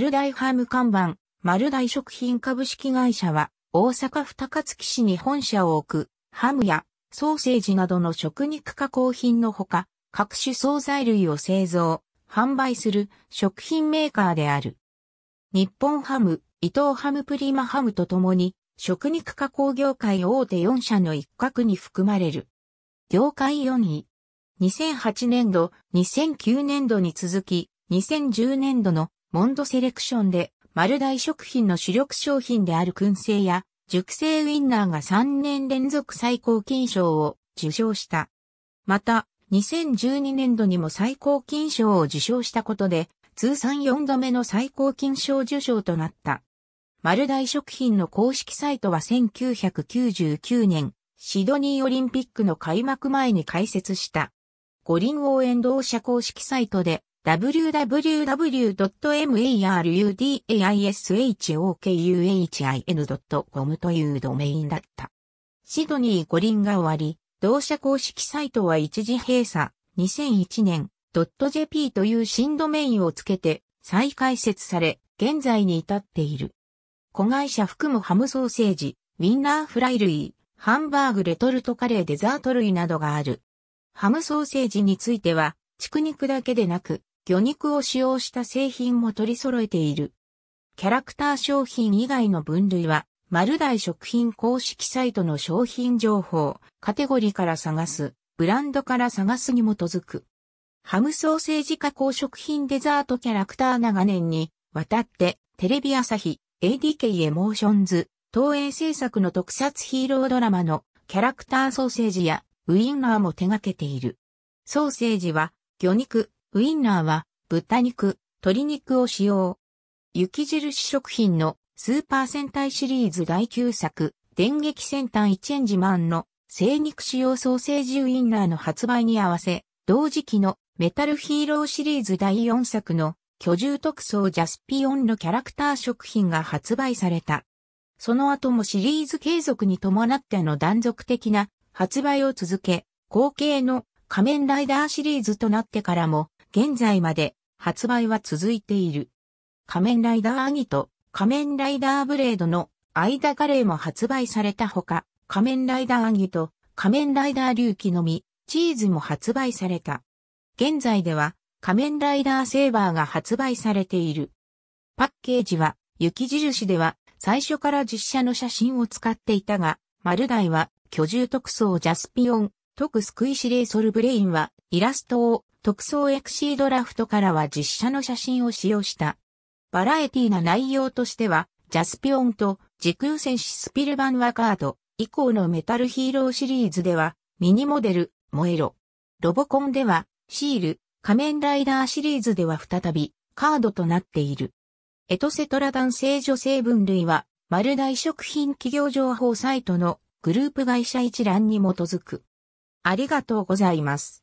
丸大ハム看板、丸大食品株式会社は、大阪府高槻市に本社を置く、ハムやソーセージなどの食肉加工品のほか、各種惣菜類を製造、販売する食品メーカーである。日本ハム、伊藤ハムプリマハムとともに、食肉加工業界大手4社の一角に含まれる。業界4位。2008年度、2009年度に続き、2010年度のモンドセレクションで、丸大食品の主力商品である燻製や、熟成ウィンナーが3年連続最高金賞を受賞した。また、2012年度にも最高金賞を受賞したことで、通算4度目の最高金賞受賞となった。丸大食品の公式サイトは1999年、シドニーオリンピックの開幕前に開設した。五輪応援同社公式サイトで w w w m a r u d a i s h o k u h i n c o m というドメインだった。シドニー五輪が終わり、同社公式サイトは一時閉鎖、2001年、.jp という新ドメインをつけて再開設され、現在に至っている。子会社含むハムソーセージ、ウィンナーフライ類、ハンバーグレトルトカレーデザート類などがある。ハムソーセージについては、畜肉だけでなく、魚肉を使用した製品も取り揃えている。キャラクター商品以外の分類は、丸大食品公式サイトの商品情報、カテゴリーから探す、ブランドから探すに基づく。ハムソーセージ加工食品デザートキャラクター長年に、わたって、テレビ朝日、ADK エモーションズ、東映制作の特撮ヒーロードラマのキャラクターソーセージやウインナーも手掛けている。ソーセージは魚肉、ウインナーは豚肉、鶏肉を使用。雪印食品のスーパー戦隊シリーズ第9作、電撃戦隊1エンジマンの生肉使用ソーセージウインナーの発売に合わせ、同時期のメタルヒーローシリーズ第4作の居住特装ジャスピオンのキャラクター食品が発売された。その後もシリーズ継続に伴っての断続的な発売を続け、後継の仮面ライダーシリーズとなってからも現在まで発売は続いている。仮面ライダーアギと仮面ライダーブレードの間カレーも発売されたほか、仮面ライダーアギと仮面ライダー龍騎のみ、チーズも発売された。現在では仮面ライダーセーバーが発売されている。パッケージは雪印では最初から実写の写真を使っていたが、丸大は居住特装ジャスピオン、特救い指令ソルブレインはイラストを特装エクシードラフトからは実写の写真を使用した。バラエティな内容としては、ジャスピオンと時空戦士スピルバンワカード以降のメタルヒーローシリーズでは、ミニモデル、モえろ。ロボコンでは、シール、仮面ライダーシリーズでは再び、カードとなっている。エトセトラ男性女性分類は、丸大食品企業情報サイトのグループ会社一覧に基づく。ありがとうございます。